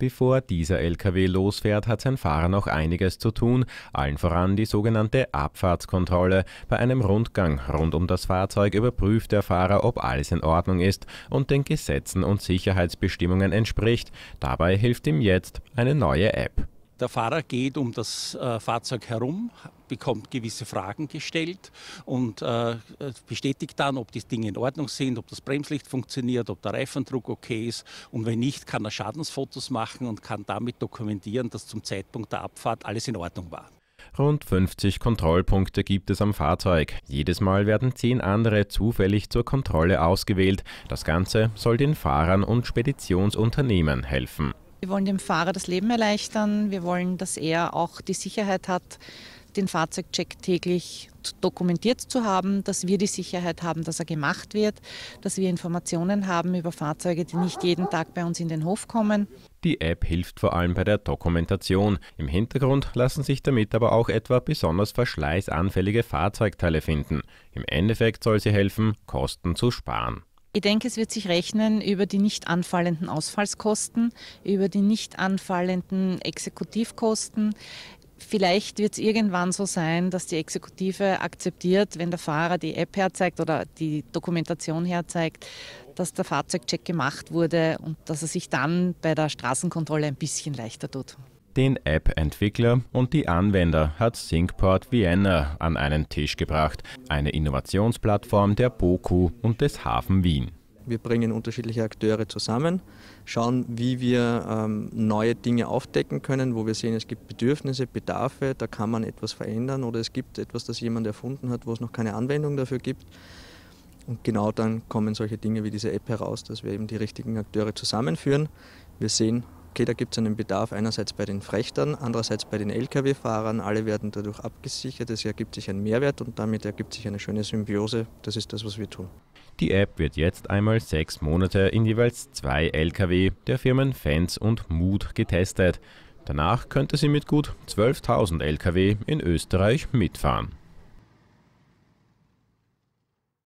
Bevor dieser LKW losfährt, hat sein Fahrer noch einiges zu tun, allen voran die sogenannte Abfahrtskontrolle. Bei einem Rundgang rund um das Fahrzeug überprüft der Fahrer, ob alles in Ordnung ist und den Gesetzen und Sicherheitsbestimmungen entspricht. Dabei hilft ihm jetzt eine neue App. Der Fahrer geht um das äh, Fahrzeug herum, bekommt gewisse Fragen gestellt und äh, bestätigt dann, ob die Dinge in Ordnung sind, ob das Bremslicht funktioniert, ob der Reifendruck okay ist. Und wenn nicht, kann er Schadensfotos machen und kann damit dokumentieren, dass zum Zeitpunkt der Abfahrt alles in Ordnung war. Rund 50 Kontrollpunkte gibt es am Fahrzeug. Jedes Mal werden 10 andere zufällig zur Kontrolle ausgewählt. Das Ganze soll den Fahrern und Speditionsunternehmen helfen. Wir wollen dem Fahrer das Leben erleichtern. Wir wollen, dass er auch die Sicherheit hat, den Fahrzeugcheck täglich dokumentiert zu haben, dass wir die Sicherheit haben, dass er gemacht wird, dass wir Informationen haben über Fahrzeuge, die nicht jeden Tag bei uns in den Hof kommen. Die App hilft vor allem bei der Dokumentation. Im Hintergrund lassen sich damit aber auch etwa besonders verschleißanfällige Fahrzeugteile finden. Im Endeffekt soll sie helfen, Kosten zu sparen. Ich denke, es wird sich rechnen über die nicht anfallenden Ausfallskosten, über die nicht anfallenden Exekutivkosten. Vielleicht wird es irgendwann so sein, dass die Exekutive akzeptiert, wenn der Fahrer die App herzeigt oder die Dokumentation herzeigt, dass der Fahrzeugcheck gemacht wurde und dass er sich dann bei der Straßenkontrolle ein bisschen leichter tut den App-Entwickler und die Anwender hat Syncport Vienna an einen Tisch gebracht, eine Innovationsplattform der BOKU und des Hafen Wien. Wir bringen unterschiedliche Akteure zusammen, schauen, wie wir ähm, neue Dinge aufdecken können, wo wir sehen, es gibt Bedürfnisse, Bedarfe, da kann man etwas verändern oder es gibt etwas, das jemand erfunden hat, wo es noch keine Anwendung dafür gibt. Und genau dann kommen solche Dinge wie diese App heraus, dass wir eben die richtigen Akteure zusammenführen. Wir sehen, okay, da gibt es einen Bedarf einerseits bei den Frechtern, andererseits bei den Lkw-Fahrern. Alle werden dadurch abgesichert, es ergibt sich ein Mehrwert und damit ergibt sich eine schöne Symbiose. Das ist das, was wir tun. Die App wird jetzt einmal sechs Monate in jeweils zwei Lkw der Firmen Fans und Mut getestet. Danach könnte sie mit gut 12.000 Lkw in Österreich mitfahren.